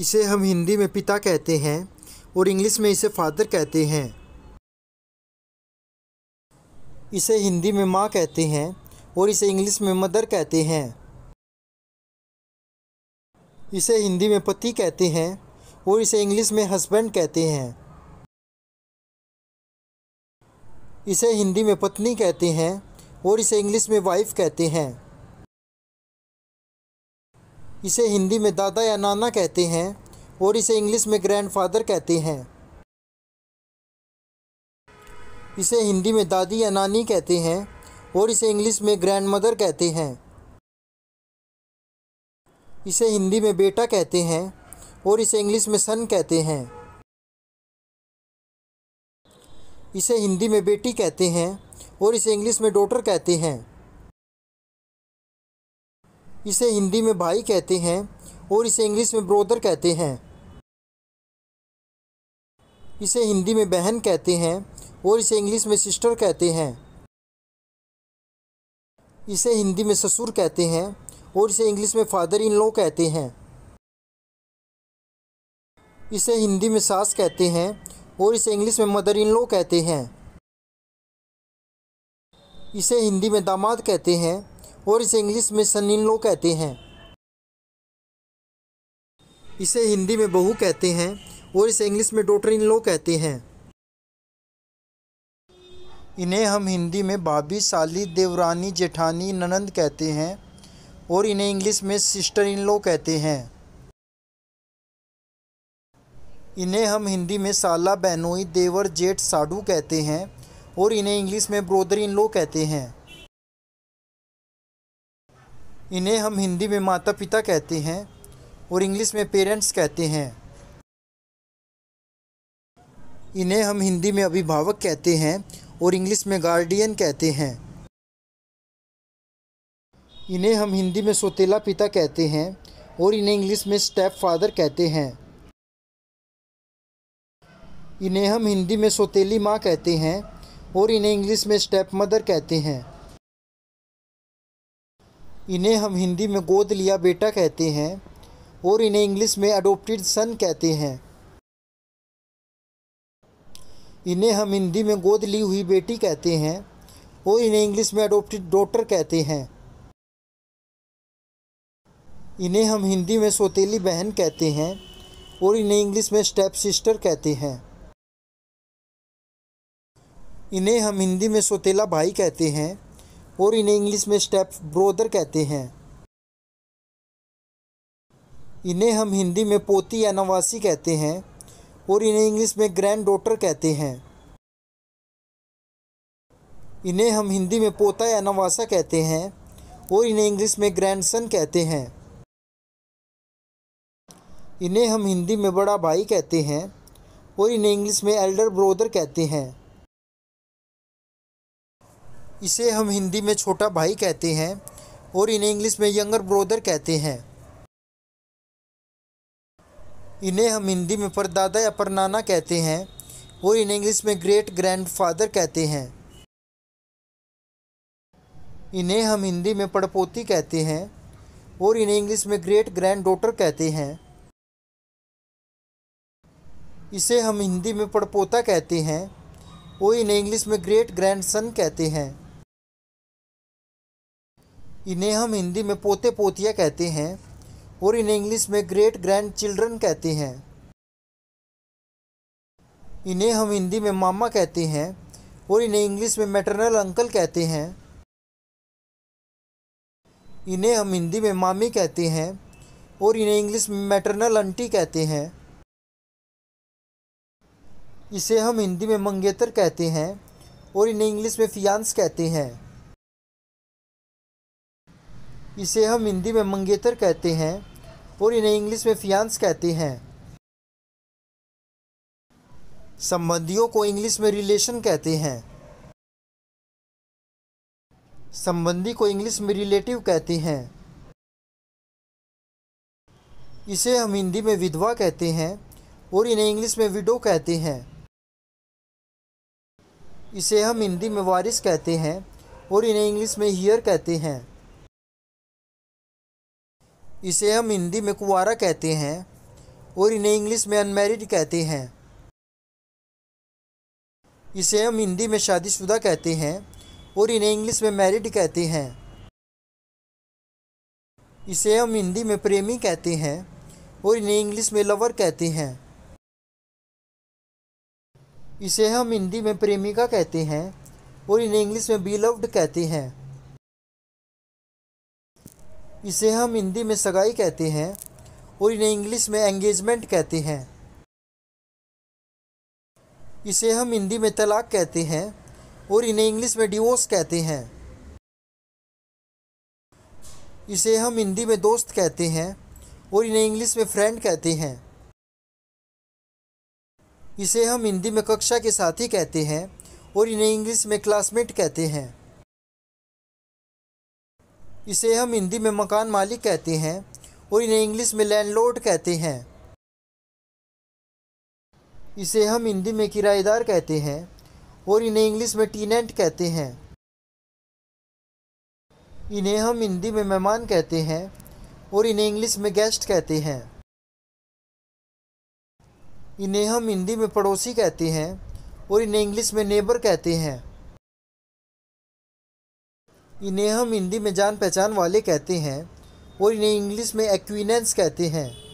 इसे हम हिंदी में पिता कहते हैं और इंग्लिश में इसे फादर कहते हैं इसे हिंदी में माँ कहते हैं और इसे इंग्लिश में मदर कहते हैं इसे हिंदी में पति कहते हैं और इसे इंग्लिश में हस्बैंड कहते हैं इसे हिंदी में पत्नी कहते हैं और इसे इंग्लिश में वाइफ कहते हैं इसे हिंदी में दादा या नाना कहते हैं और इसे इंग्लिश में ग्रैंडफादर कहते हैं इसे हिंदी में दादी या नानी कहते हैं और इसे इंग्लिश में ग्रैंड मदर कहते हैं इसे हिंदी में बेटा कहते हैं और इसे इंग्लिश में सन कहते हैं इसे हिंदी में बेटी कहते हैं और इसे इंग्लिश में डॉटर कहते हैं इसे हिंदी में भाई कहते हैं और इसे इंग्लिश में ब्रोदर कहते हैं इसे हिंदी में बहन कहते हैं और इसे इंग्लिश में सिस्टर कहते हैं इसे हिंदी में ससुर कहते हैं और इसे इंग्लिश में फादर इन लॉ कहते हैं इसे हिंदी में सास कहते हैं और इसे इंग्लिश में मदर इन लॉ कहते हैं इसे हिंदी में दामाद कहते हैं और इसे इंग्लिश में सनीलो कहते हैं इसे हिंदी में बहू कहते हैं और इसे इंग्लिश में डोटर इन लो कहते हैं इन्हें हम हिंदी में भाभी साली देवरानी जेठानी ननंद कहते हैं और इन्हें इंग्लिश में सिस्टर इन लो कहते हैं इन्हें हम हिंदी में साला बहनोई देवर जेठ साडू कहते हैं और इन्हें इंग्लिश में ब्रोदर इन लो कहते हैं इन्हें हम हिंदी में माता पिता कहते हैं और इंग्लिश में पेरेंट्स कहते हैं इन्हें हम हिंदी में अभिभावक कहते हैं और इंग्लिश में गार्डियन कहते हैं इन्हें हम हिंदी में सोतेला पिता कहते हैं और इन्हें इंग्लिश में स्टेप फादर कहते हैं इन्हें हम हिंदी में सोतेली माँ कहते हैं और इन्हें इंग्लिश में स्टेप मदर कहते हैं इन्हें हम हिंदी में गोद लिया बेटा कहते हैं और इन्हें इंग्लिश में अडोप्टेड सन कहते हैं इन्हें हम हिंदी में गोद ली हुई बेटी कहते हैं और इन्हें इंग्लिश में अडोप्टेड डॉटर कहते हैं इन्हें हम हिंदी में सोतीली बहन कहते हैं और इन्हें इंग्लिश में स्टेप सिस्टर कहते हैं इन्हें हम हिंदी में सोतेला भाई कहते हैं और इन्हें इंग्लिश में स्टेप ब्रोदर कहते हैं इन्हें हम हिंदी में पोती या नवासी कहते हैं और इन्हें इंग्लिश में ग्रैंड डॉटर कहते हैं इन्हें हम हिंदी में पोता या नवासा कहते हैं और इन्हें इंग्लिश में ग्रैंडसन कहते हैं इन्हें हम हिंदी में बड़ा भाई कहते हैं और इन्हें इंग्लिश में एल्डर ब्रोदर कहते हैं इसे हम हिंदी में छोटा भाई कहते हैं और इन्हें इंग्लिश में यंगर ब्रोदर कहते हैं इन्हें हम हिंदी में परदादा या परनाना कहते हैं और इन्हें इंग्लिश में ग्रेट ग्रैंडफादर कहते हैं इन्हें हम हिंदी में पड़पोती कहते हैं और इन्हें इंग्लिश में ग्रेट ग्रैंड डॉटर कहते हैं इसे हम हिंदी में पड़पोता कहते हैं और इन्हें इंग्लिश में ग्रेट ग्रैंड सन कहते हैं इन्हें हम हिंदी में पोते पोतियाँ कहते हैं और इन्हें इंग्लिश में ग्रेट ग्रैंड चिल्ड्रन कहते हैं इन्हें हम हिंदी में मामा कहते हैं और इन्हें इंग्लिश में मैटरनल अंकल कहते हैं इन्हें हम हिंदी में मामी कहते हैं और इन्हें इंग्लिश में मैटरनल अंटी कहते हैं इसे हम हिंदी में मंगेतर कहते हैं और इन्हें इंग्लिश में फियांस कहते हैं इसे हम हिंदी में मंगेतर कहते हैं और इन्हें इंग्लिश में फियांस कहते हैं संबंधियों को इंग्लिश में रिलेशन कहते हैं संबंधी को इंग्लिश में रिलेटिव कहते हैं इसे हम हिंदी में विधवा कहते हैं और इन्हें इंग्लिश में विडो कहते हैं इसे हम हिंदी में वारिस कहते हैं और इन्हें इंग्लिश में हियर कहते हैं इसे हम हिंदी में कुंवारा कहते हैं और इन्हें इंग्लिश में अनमेरिड कहते हैं इसे हम हिंदी में शादीशुदा कहते हैं और इन्हें इंग्लिश में मैरिड कहते हैं इसे हम हिंदी में प्रेमी कहते हैं और इन्हें इंग्लिश में लवर कहते हैं इसे हम हिंदी में प्रेमिका कहते हैं और इन्हें इंग्लिश में बीलव्ड कहते हैं इसे हम हिंदी में सगाई कहते हैं और इन्हें इंग्लिश में एंगेजमेंट कहते हैं इसे हम हिंदी में तलाक कहते हैं और इन्हें इंग्लिश में डिवोर्स कहते हैं इसे हम हिंदी में दोस्त कहते हैं और इन्हें इंग्लिश में फ्रेंड कहते हैं इसे हम हिंदी में कक्षा के साथी कहते हैं और इन्हें इंग्लिश में क्लासमेट कहते हैं इसे हम हिंदी में मकान मालिक कहते हैं और इन्हें इंग्लिश में लैंडलॉर्ड कहते हैं इसे हम हिंदी में किराएदार कहते हैं और इन्हें इंग्लिश में टीनेंट कहते हैं इन्हें हम हिंदी में मेहमान कहते हैं और इन्हें इंग्लिश में गेस्ट कहते हैं इन्हें हम हिंदी में पड़ोसी कहते हैं और इन्हें इंग्लिश में नेबर कहते हैं इन्हें हम हिंदी में जान पहचान वाले कहते हैं और इन्हें इंग्लिश में एक्विनेंस कहते हैं